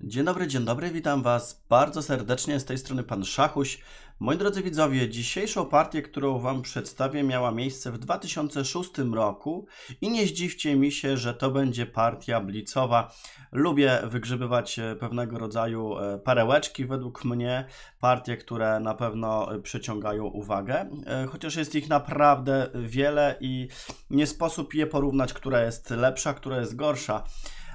Dzień dobry, dzień dobry, witam Was bardzo serdecznie. Z tej strony Pan Szachuś. Moi drodzy widzowie, dzisiejszą partię, którą Wam przedstawię, miała miejsce w 2006 roku i nie zdziwcie mi się, że to będzie partia blicowa. Lubię wygrzebywać e, pewnego rodzaju e, perełeczki, według mnie partie, które na pewno przyciągają uwagę, e, chociaż jest ich naprawdę wiele i nie sposób je porównać, która jest lepsza, która jest gorsza.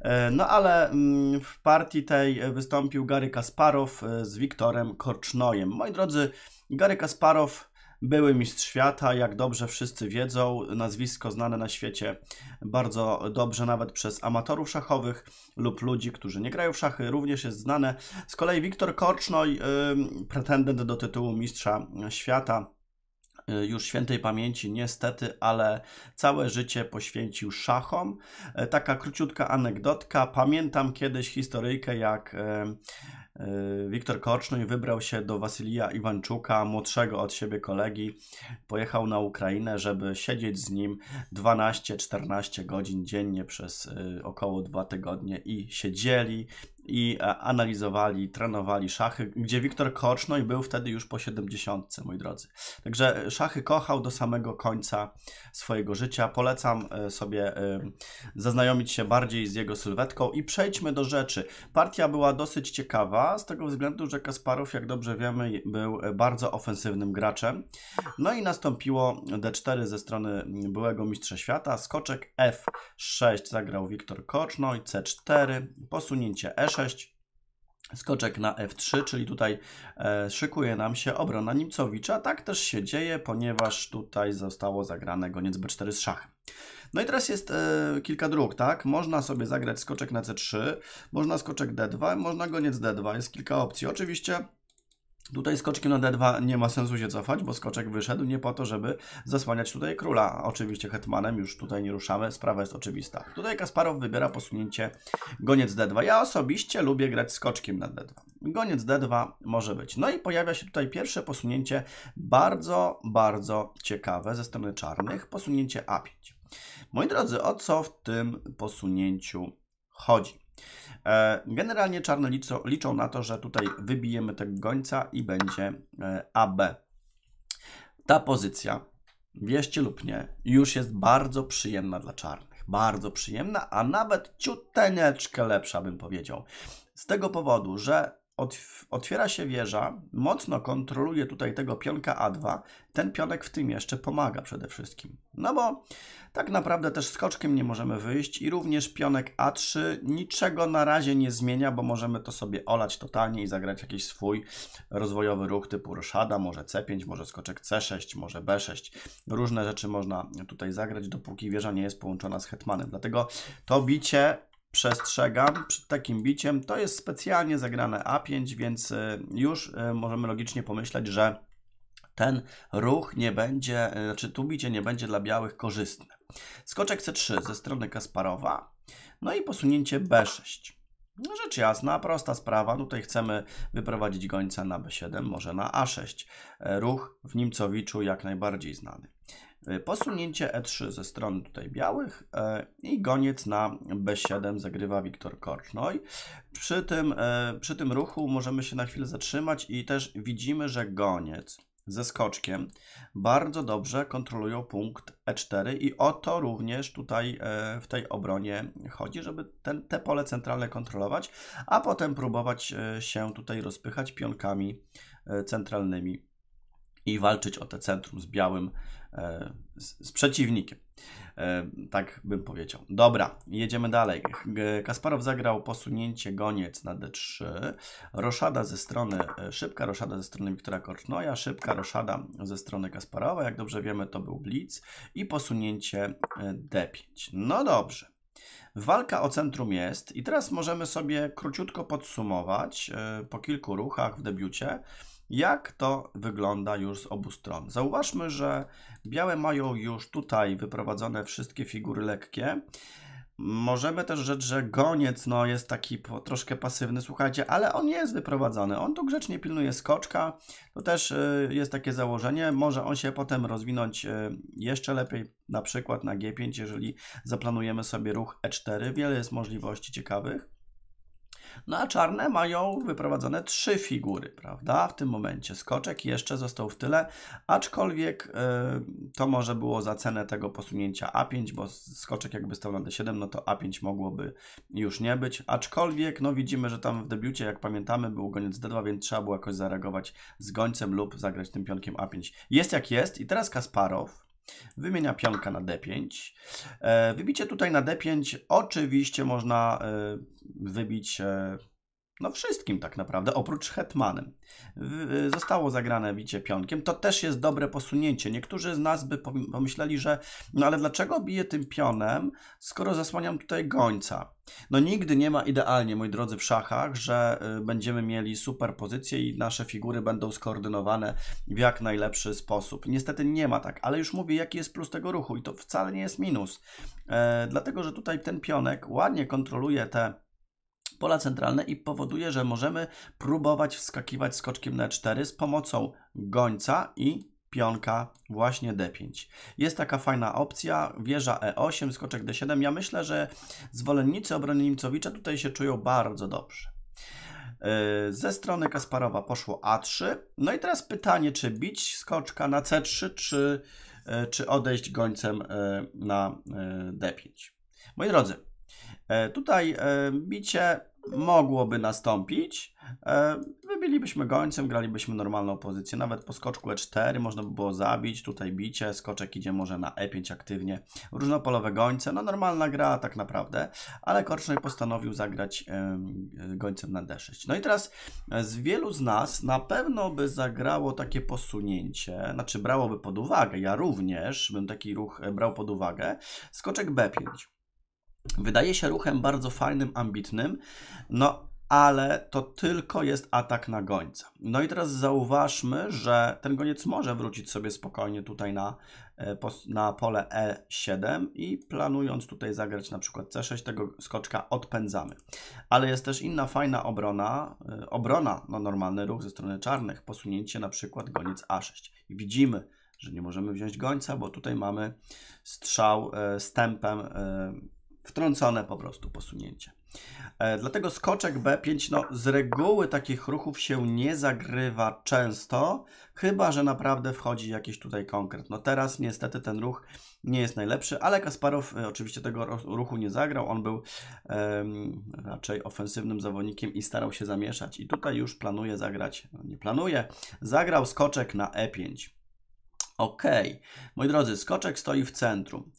E, no ale mm, w partii tej wystąpił Gary Kasparow e, z Wiktorem Korcznojem. Moi drodzy, Gary Kasparow były mistrz świata, jak dobrze wszyscy wiedzą, nazwisko znane na świecie bardzo dobrze nawet przez amatorów szachowych lub ludzi, którzy nie grają w szachy, również jest znane. Z kolei Wiktor Korcznoj, e, pretendent do tytułu mistrza świata, Y, już świętej pamięci niestety, ale całe życie poświęcił szachom. E, taka króciutka anegdotka. Pamiętam kiedyś historyjkę, jak e, e, Wiktor Korczny wybrał się do Wasylija Iwanczuka, młodszego od siebie kolegi. Pojechał na Ukrainę, żeby siedzieć z nim 12-14 godzin dziennie przez y, około dwa tygodnie i siedzieli, i e, analizowali, trenowali szachy, gdzie Wiktor Kocznoj był wtedy już po 70, moi drodzy. Także e, szachy kochał do samego końca swojego życia. Polecam e, sobie zaznajomić się bardziej z jego sylwetką i przejdźmy do rzeczy. Partia była dosyć ciekawa z tego względu, że Kasparow, jak dobrze wiemy, był bardzo ofensywnym graczem. No i nastąpiło D4 ze strony byłego mistrza świata. Skoczek F6 zagrał Wiktor Kocznoj, C4, posunięcie e skoczek na F3, czyli tutaj e, szykuje nam się obrona Nimcowicza. Tak też się dzieje, ponieważ tutaj zostało zagrane goniec B4 z szachem. No i teraz jest e, kilka dróg, tak? Można sobie zagrać skoczek na C3, można skoczek D2, można goniec D2, jest kilka opcji. Oczywiście Tutaj skoczkiem na D2 nie ma sensu się cofać, bo skoczek wyszedł nie po to, żeby zasłaniać tutaj króla. Oczywiście hetmanem już tutaj nie ruszamy, sprawa jest oczywista. Tutaj Kasparow wybiera posunięcie goniec D2. Ja osobiście lubię grać skoczkiem na D2. Goniec D2 może być. No i pojawia się tutaj pierwsze posunięcie bardzo, bardzo ciekawe ze strony czarnych. Posunięcie A5. Moi drodzy, o co w tym posunięciu chodzi? E, generalnie czarne liczą, liczą na to, że tutaj wybijemy tego gońca i będzie e, AB. Ta pozycja, wieście lub nie, już jest bardzo przyjemna dla czarnych. Bardzo przyjemna, a nawet ciuteńeczkę lepsza bym powiedział. Z tego powodu, że otwiera się wieża, mocno kontroluje tutaj tego pionka A2, ten pionek w tym jeszcze pomaga przede wszystkim. No bo tak naprawdę też skoczkiem nie możemy wyjść i również pionek A3 niczego na razie nie zmienia, bo możemy to sobie olać totalnie i zagrać jakiś swój rozwojowy ruch typu roszada, może C5, może skoczek C6, może B6. Różne rzeczy można tutaj zagrać, dopóki wieża nie jest połączona z hetmanem. Dlatego to bicie przestrzegam przed takim biciem. To jest specjalnie zagrane A5, więc y, już y, możemy logicznie pomyśleć, że ten ruch nie będzie, y, znaczy tu bicie nie będzie dla białych korzystne. Skoczek C3 ze strony Kasparowa, no i posunięcie B6. No rzecz jasna, prosta sprawa. No tutaj chcemy wyprowadzić gońca na b7, może na a6. E, ruch w Nimcowiczu jak najbardziej znany. E, posunięcie e3 ze strony tutaj białych e, i goniec na b7 zagrywa Wiktor Korcznoj. Przy tym, przy tym ruchu możemy się na chwilę zatrzymać i też widzimy, że goniec ze skoczkiem. Bardzo dobrze kontrolują punkt E4 i o to również tutaj e, w tej obronie chodzi, żeby ten, te pole centralne kontrolować, a potem próbować e, się tutaj rozpychać pionkami e, centralnymi i walczyć o te centrum z białym, e, z, z przeciwnikiem. E, tak bym powiedział. Dobra, jedziemy dalej. Kasparow zagrał posunięcie goniec na D3. Roszada ze strony, e, szybka roszada ze strony Wiktora Kortnoja, szybka roszada ze strony Kasparowa. Jak dobrze wiemy, to był blitz i posunięcie D5. No dobrze. Walka o centrum jest i teraz możemy sobie króciutko podsumować po kilku ruchach w debiucie jak to wygląda już z obu stron? Zauważmy, że białe mają już tutaj wyprowadzone wszystkie figury lekkie. Możemy też rzec, że goniec no, jest taki po, troszkę pasywny, słuchajcie, ale on jest wyprowadzany. On tu grzecznie pilnuje skoczka. To też y, jest takie założenie. Może on się potem rozwinąć y, jeszcze lepiej, na przykład na G5, jeżeli zaplanujemy sobie ruch E4. Wiele jest możliwości ciekawych. No a czarne mają wyprowadzone trzy figury, prawda? W tym momencie skoczek jeszcze został w tyle, aczkolwiek e, to może było za cenę tego posunięcia A5, bo skoczek jakby stał na D7, no to A5 mogłoby już nie być, aczkolwiek no widzimy, że tam w debiucie, jak pamiętamy, był goniec D2, więc trzeba było jakoś zareagować z gońcem lub zagrać tym pionkiem A5. Jest jak jest i teraz Kasparow Wymienia pionka na D5. E, wybicie tutaj na D5 oczywiście można e, wybić e, no wszystkim tak naprawdę, oprócz hetmanem. Zostało zagrane bicie pionkiem. To też jest dobre posunięcie. Niektórzy z nas by pomyśleli, że no ale dlaczego biję tym pionem, skoro zasłaniam tutaj gońca? No nigdy nie ma idealnie, moi drodzy, w szachach, że y, będziemy mieli super pozycję i nasze figury będą skoordynowane w jak najlepszy sposób. Niestety nie ma tak, ale już mówię, jaki jest plus tego ruchu i to wcale nie jest minus. E, dlatego, że tutaj ten pionek ładnie kontroluje te pola centralne i powoduje, że możemy próbować wskakiwać skoczkiem na e 4 z pomocą gońca i pionka właśnie D5. Jest taka fajna opcja, wieża E8, skoczek D7. Ja myślę, że zwolennicy obrony Niemcowicza tutaj się czują bardzo dobrze. Yy, ze strony Kasparowa poszło A3. No i teraz pytanie, czy bić skoczka na C3, czy, yy, czy odejść gońcem yy, na D5. Moi drodzy, E, tutaj e, bicie mogłoby nastąpić. E, wybilibyśmy gońcem, gralibyśmy normalną pozycję. Nawet po skoczku E4 można by było zabić. Tutaj bicie, skoczek idzie może na E5 aktywnie. Różnopolowe gońce, no normalna gra tak naprawdę, ale Korcznej postanowił zagrać gońcem na D6. No i teraz z wielu z nas na pewno by zagrało takie posunięcie, znaczy brałoby pod uwagę, ja również bym taki ruch brał pod uwagę, skoczek B5. Wydaje się ruchem bardzo fajnym, ambitnym, no ale to tylko jest atak na gońca. No i teraz zauważmy, że ten goniec może wrócić sobie spokojnie tutaj na, e, na pole E7 i planując tutaj zagrać na przykład C6, tego skoczka odpędzamy. Ale jest też inna fajna obrona, e, obrona, no normalny ruch ze strony czarnych, posunięcie na przykład goniec A6. I widzimy, że nie możemy wziąć gońca, bo tutaj mamy strzał e, z stępem wtrącone po prostu posunięcie. E, dlatego skoczek B5 no, z reguły takich ruchów się nie zagrywa często, chyba że naprawdę wchodzi jakiś tutaj konkret. No teraz niestety ten ruch nie jest najlepszy, ale Kasparow e, oczywiście tego ruchu nie zagrał. On był um, raczej ofensywnym zawodnikiem i starał się zamieszać. I tutaj już planuje zagrać, no, nie planuje, zagrał skoczek na E5. Ok, moi drodzy, skoczek stoi w centrum.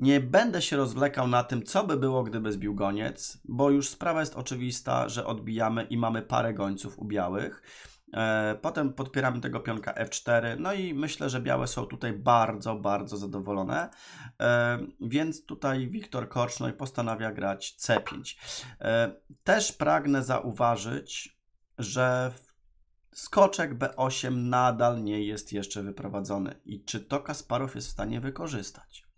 Nie będę się rozwlekał na tym, co by było, gdyby zbił goniec, bo już sprawa jest oczywista, że odbijamy i mamy parę gońców u białych. E, potem podpieramy tego pionka F4, no i myślę, że białe są tutaj bardzo, bardzo zadowolone, e, więc tutaj Wiktor Korcznoj postanawia grać C5. E, też pragnę zauważyć, że skoczek B8 nadal nie jest jeszcze wyprowadzony i czy to Kasparow jest w stanie wykorzystać.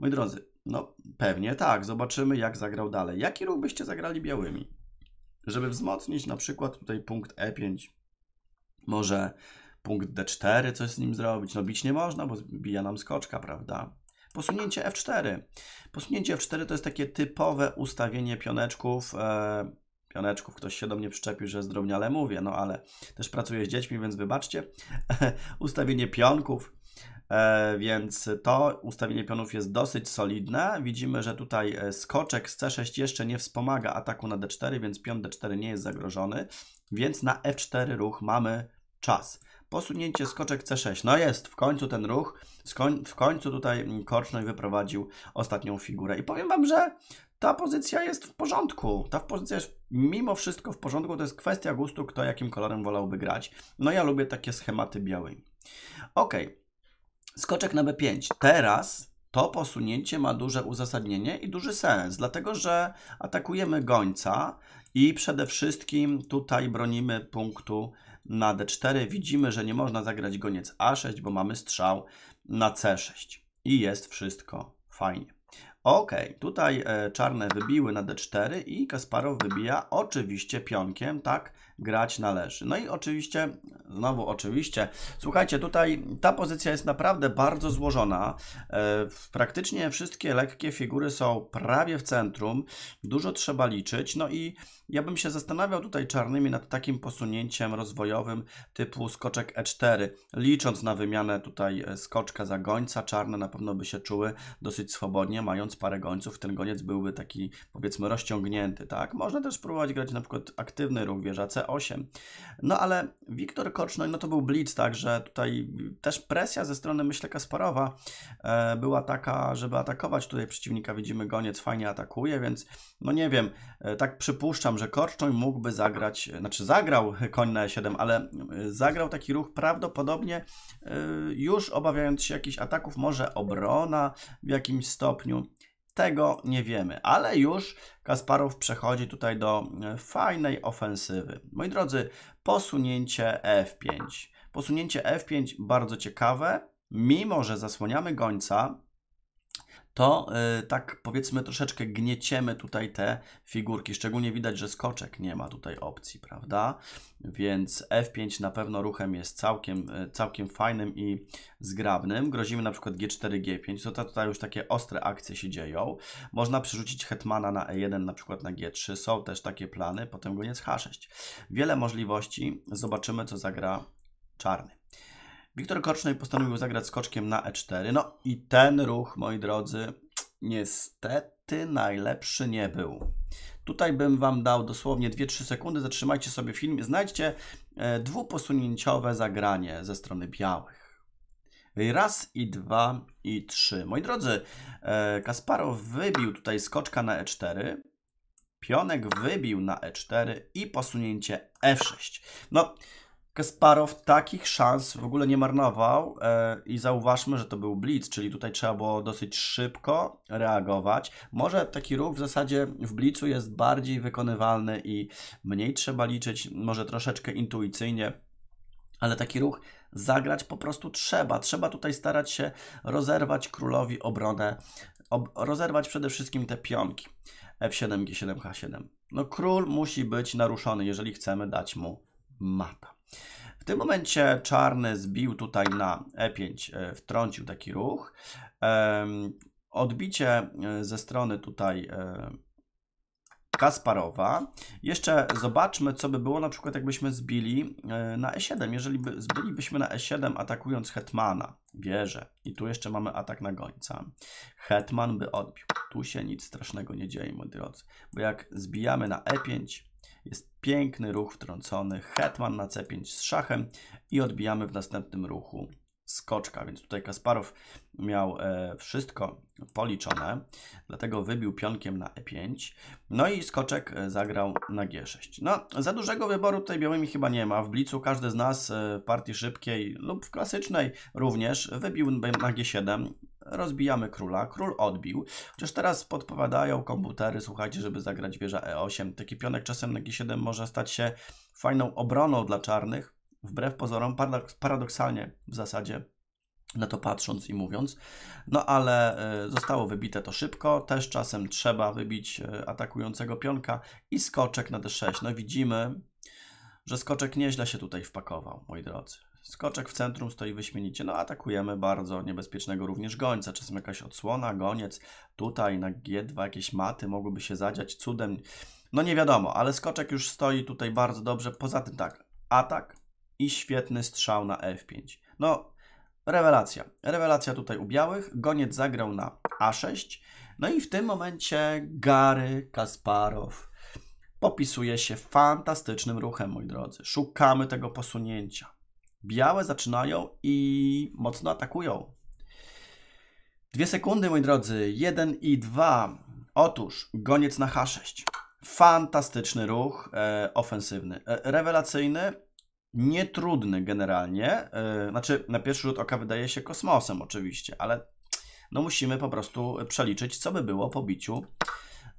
Moi drodzy, no pewnie tak, zobaczymy jak zagrał dalej. Jaki ruch byście zagrali białymi? Żeby wzmocnić na przykład tutaj punkt E5, może punkt D4, coś z nim zrobić. No bić nie można, bo bija nam skoczka, prawda? Posunięcie F4. Posunięcie F4 to jest takie typowe ustawienie pioneczków. E, pioneczków, ktoś się do mnie przyczepił, że zdrobniale mówię, no ale też pracuję z dziećmi, więc wybaczcie. ustawienie pionków E, więc to ustawienie pionów jest dosyć solidne. Widzimy, że tutaj e, skoczek z C6 jeszcze nie wspomaga ataku na D4, więc pion D4 nie jest zagrożony, więc na F4 ruch mamy czas. Posunięcie skoczek C6. No jest, w końcu ten ruch, w końcu tutaj Korcznoj wyprowadził ostatnią figurę. I powiem Wam, że ta pozycja jest w porządku. Ta pozycja jest mimo wszystko w porządku. To jest kwestia gustu, kto jakim kolorem wolałby grać. No ja lubię takie schematy białej. Okej, okay skoczek na B5. Teraz to posunięcie ma duże uzasadnienie i duży sens, dlatego że atakujemy gońca i przede wszystkim tutaj bronimy punktu na D4. Widzimy, że nie można zagrać goniec A6, bo mamy strzał na C6 i jest wszystko fajnie. Ok, tutaj e, czarne wybiły na D4 i Kasparow wybija oczywiście pionkiem, tak, grać należy. No i oczywiście, znowu oczywiście, słuchajcie, tutaj ta pozycja jest naprawdę bardzo złożona. E, praktycznie wszystkie lekkie figury są prawie w centrum, dużo trzeba liczyć, no i ja bym się zastanawiał tutaj czarnymi nad takim posunięciem rozwojowym typu skoczek E4, licząc na wymianę tutaj e, skoczka za gońca, czarne na pewno by się czuły dosyć swobodnie, mając parę gońców, ten goniec byłby taki powiedzmy rozciągnięty, tak? Można też próbować grać na przykład aktywny ruch wieża C8, 8. No ale Wiktor Kocz, no to był blitz, także tutaj też presja ze strony, myślę, Kasparowa e, była taka, żeby atakować tutaj przeciwnika. Widzimy, goniec fajnie atakuje, więc no nie wiem, e, tak przypuszczam, że Korcznoń mógłby zagrać, e, znaczy zagrał koń na E7, ale zagrał taki ruch prawdopodobnie już obawiając się jakichś ataków, może obrona w jakimś stopniu. Tego nie wiemy, ale już Kasparow przechodzi tutaj do e, fajnej ofensywy. Moi drodzy, posunięcie F5. Posunięcie F5 bardzo ciekawe, mimo że zasłaniamy gońca, to yy, tak powiedzmy troszeczkę gnieciemy tutaj te figurki. Szczególnie widać, że skoczek nie ma tutaj opcji, prawda? Więc F5 na pewno ruchem jest całkiem, yy, całkiem fajnym i zgrabnym. Grozimy na przykład G4, G5, to tutaj już takie ostre akcje się dzieją. Można przerzucić hetmana na E1, na przykład na G3. Są też takie plany, potem goniec H6. Wiele możliwości. Zobaczymy, co zagra czarny. Wiktor Kocznej postanowił zagrać skoczkiem na e4. No i ten ruch, moi drodzy, niestety najlepszy nie był. Tutaj bym Wam dał dosłownie 2-3 sekundy, zatrzymajcie sobie film, znajdźcie e, dwuposunięciowe zagranie ze strony białych. Raz i dwa i trzy. Moi drodzy, e, Kasparow wybił tutaj skoczka na e4, pionek wybił na e4 i posunięcie f6. No, Kasparow takich szans w ogóle nie marnował e, i zauważmy, że to był blitz, czyli tutaj trzeba było dosyć szybko reagować. Może taki ruch w zasadzie w blitzu jest bardziej wykonywalny i mniej trzeba liczyć, może troszeczkę intuicyjnie, ale taki ruch zagrać po prostu trzeba. Trzeba tutaj starać się rozerwać królowi obronę, ob rozerwać przede wszystkim te pionki F7, G7, H7. No król musi być naruszony, jeżeli chcemy dać mu mata. W tym momencie czarny zbił tutaj na e5, e, wtrącił taki ruch. Odbicie e, ze strony tutaj e, Kasparowa. Jeszcze zobaczmy, co by było na przykład, jakbyśmy zbili na e7. Jeżeli by, zbylibyśmy na e7 atakując hetmana, wieżę. I tu jeszcze mamy atak na gońca. Hetman by odbił. Tu się nic strasznego nie dzieje, moi drodzy. Bo jak zbijamy na e5, jest piękny ruch wtrącony, hetman na c5 z szachem i odbijamy w następnym ruchu skoczka, więc tutaj Kasparow miał e, wszystko policzone, dlatego wybił pionkiem na e5, no i skoczek e, zagrał na g6. No, za dużego wyboru tutaj białymi chyba nie ma, w blicu każdy z nas e, w partii szybkiej lub w klasycznej również wybił na g7, rozbijamy króla, król odbił, chociaż teraz podpowiadają komputery, słuchajcie, żeby zagrać wieża e8, taki pionek czasem na g7 może stać się fajną obroną dla czarnych, wbrew pozorom, paradoksalnie w zasadzie na to patrząc i mówiąc. No ale e, zostało wybite to szybko, też czasem trzeba wybić e, atakującego pionka i skoczek na d6. No widzimy, że skoczek nieźle się tutaj wpakował, moi drodzy. Skoczek w centrum stoi wyśmienicie. No atakujemy bardzo niebezpiecznego również gońca. Czasem jakaś odsłona, goniec. Tutaj na G2 jakieś maty mogłyby się zadziać cudem. No nie wiadomo, ale skoczek już stoi tutaj bardzo dobrze. Poza tym tak, atak i świetny strzał na F5. No rewelacja. Rewelacja tutaj u białych. Goniec zagrał na A6. No i w tym momencie Gary Kasparow popisuje się fantastycznym ruchem, moi drodzy. Szukamy tego posunięcia Białe zaczynają i mocno atakują. Dwie sekundy, moi drodzy. Jeden i dwa. Otóż, goniec na H6. Fantastyczny ruch e, ofensywny. E, rewelacyjny, nietrudny generalnie. E, znaczy, na pierwszy rzut oka wydaje się kosmosem oczywiście, ale no musimy po prostu przeliczyć, co by było po biciu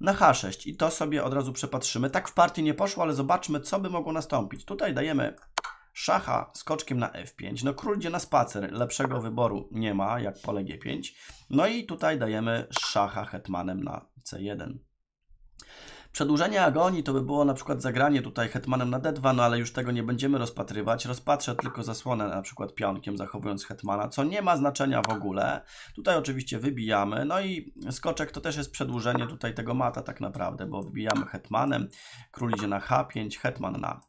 na H6. I to sobie od razu przepatrzymy. Tak w partii nie poszło, ale zobaczmy, co by mogło nastąpić. Tutaj dajemy Szacha skoczkiem na F5. No król idzie na spacer. Lepszego wyboru nie ma, jak pole G5. No i tutaj dajemy szacha hetmanem na C1. Przedłużenie agonii to by było na przykład zagranie tutaj hetmanem na D2, no ale już tego nie będziemy rozpatrywać. Rozpatrzę tylko zasłonę na przykład pionkiem, zachowując hetmana, co nie ma znaczenia w ogóle. Tutaj oczywiście wybijamy, no i skoczek to też jest przedłużenie tutaj tego mata tak naprawdę, bo wybijamy hetmanem, król idzie na H5, hetman na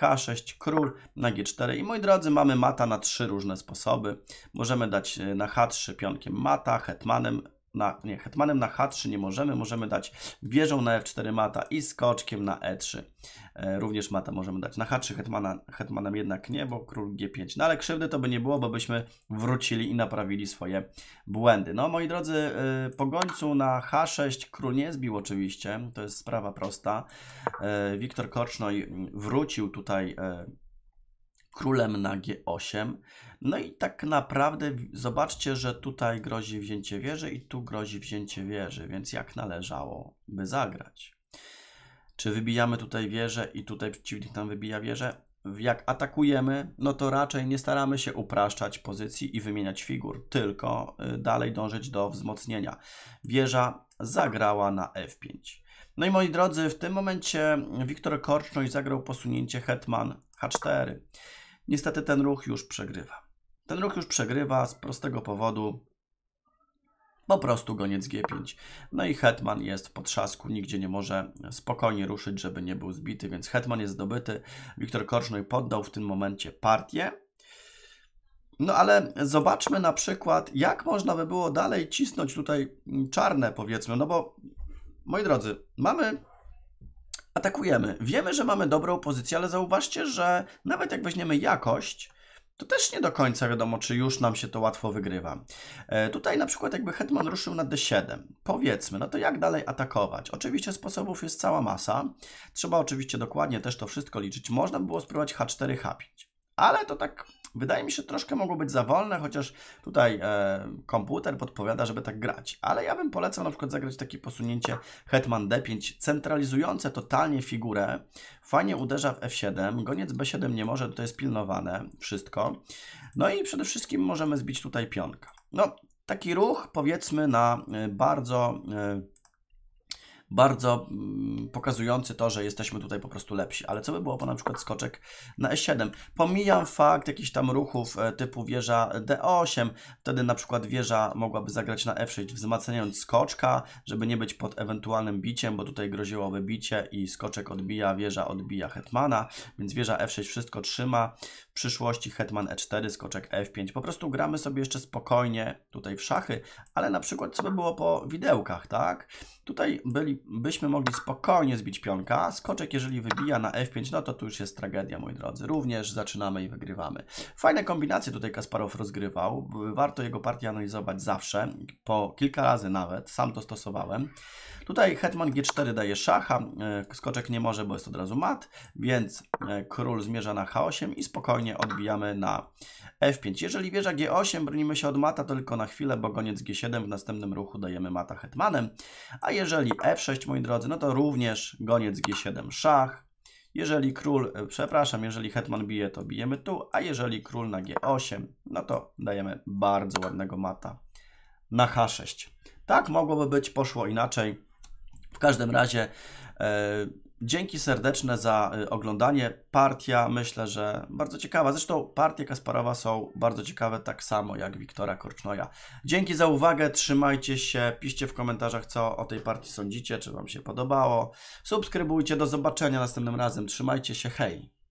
H6 król na G4 i moi drodzy mamy mata na trzy różne sposoby. Możemy dać e, na H3 pionkiem mata, hetmanem na, nie, hetmanem na H3 nie możemy, możemy dać wieżą na F4 mata i skoczkiem na E3. E, również mata możemy dać na H3, hetmana, hetmanem jednak nie, bo król G5. No ale krzywdy to by nie było, bo byśmy wrócili i naprawili swoje błędy. No moi drodzy, y, po gońcu na H6 król nie zbił oczywiście, to jest sprawa prosta. Y, Wiktor y, Korcznoj wrócił tutaj y, królem na G8. No i tak naprawdę zobaczcie, że tutaj grozi wzięcie wieży i tu grozi wzięcie wieży, więc jak należałoby zagrać? Czy wybijamy tutaj wieżę i tutaj przeciwnik nam wybija wieżę? Jak atakujemy, no to raczej nie staramy się upraszczać pozycji i wymieniać figur, tylko y, dalej dążyć do wzmocnienia. Wieża zagrała na F5. No i moi drodzy, w tym momencie Wiktor Korcznoj zagrał posunięcie Hetman H4. Niestety ten ruch już przegrywa. Ten ruch już przegrywa z prostego powodu. Po prostu goniec G5. No i Hetman jest w potrzasku, nigdzie nie może spokojnie ruszyć, żeby nie był zbity, więc Hetman jest zdobyty. Wiktor Korcznoj poddał w tym momencie partię. No ale zobaczmy na przykład, jak można by było dalej cisnąć tutaj czarne, powiedzmy, no bo moi drodzy, mamy atakujemy. Wiemy, że mamy dobrą pozycję, ale zauważcie, że nawet jak weźmiemy jakość, to też nie do końca wiadomo, czy już nam się to łatwo wygrywa. E, tutaj na przykład jakby Hetman ruszył na D7. Powiedzmy, no to jak dalej atakować? Oczywiście sposobów jest cała masa. Trzeba oczywiście dokładnie też to wszystko liczyć. Można by było spróbować H4, H5 ale to tak wydaje mi się troszkę mogło być za wolne, chociaż tutaj e, komputer podpowiada, żeby tak grać. Ale ja bym polecał na przykład zagrać takie posunięcie Hetman D5, centralizujące totalnie figurę. Fajnie uderza w F7, goniec B7 nie może, to jest pilnowane wszystko. No i przede wszystkim możemy zbić tutaj pionka. No, taki ruch powiedzmy na e, bardzo... E, bardzo mm, pokazujący to, że jesteśmy tutaj po prostu lepsi. Ale co by było po na przykład skoczek na E7? Pomijam fakt jakichś tam ruchów e, typu wieża D8, wtedy na przykład wieża mogłaby zagrać na F6, wzmacniając skoczka, żeby nie być pod ewentualnym biciem, bo tutaj groziłoby bicie i skoczek odbija, wieża odbija hetmana, więc wieża F6 wszystko trzyma przyszłości hetman e4, skoczek f5. Po prostu gramy sobie jeszcze spokojnie tutaj w szachy, ale na przykład co by było po widełkach, tak? Tutaj byli, byśmy mogli spokojnie zbić pionka, skoczek jeżeli wybija na f5, no to tu już jest tragedia, moi drodzy. Również zaczynamy i wygrywamy. Fajne kombinacje tutaj Kasparow rozgrywał. Warto jego partię analizować zawsze, po kilka razy nawet, sam to stosowałem. Tutaj hetman g4 daje szacha, e, skoczek nie może, bo jest od razu mat, więc e, król zmierza na h8 i spokojnie spokojnie odbijamy na F5. Jeżeli wieża G8, bronimy się od mata tylko na chwilę, bo goniec G7 w następnym ruchu dajemy mata hetmanem. A jeżeli F6, moi drodzy, no to również goniec G7 szach. Jeżeli król, e, przepraszam, jeżeli hetman bije, to bijemy tu, a jeżeli król na G8, no to dajemy bardzo ładnego mata na H6. Tak mogłoby być, poszło inaczej. W każdym razie... E, Dzięki serdeczne za y, oglądanie. Partia myślę, że bardzo ciekawa. Zresztą partie Kasparowa są bardzo ciekawe, tak samo jak Wiktora Korcznoja. Dzięki za uwagę, trzymajcie się, piszcie w komentarzach, co o tej partii sądzicie, czy Wam się podobało. Subskrybujcie, do zobaczenia następnym razem. Trzymajcie się, hej!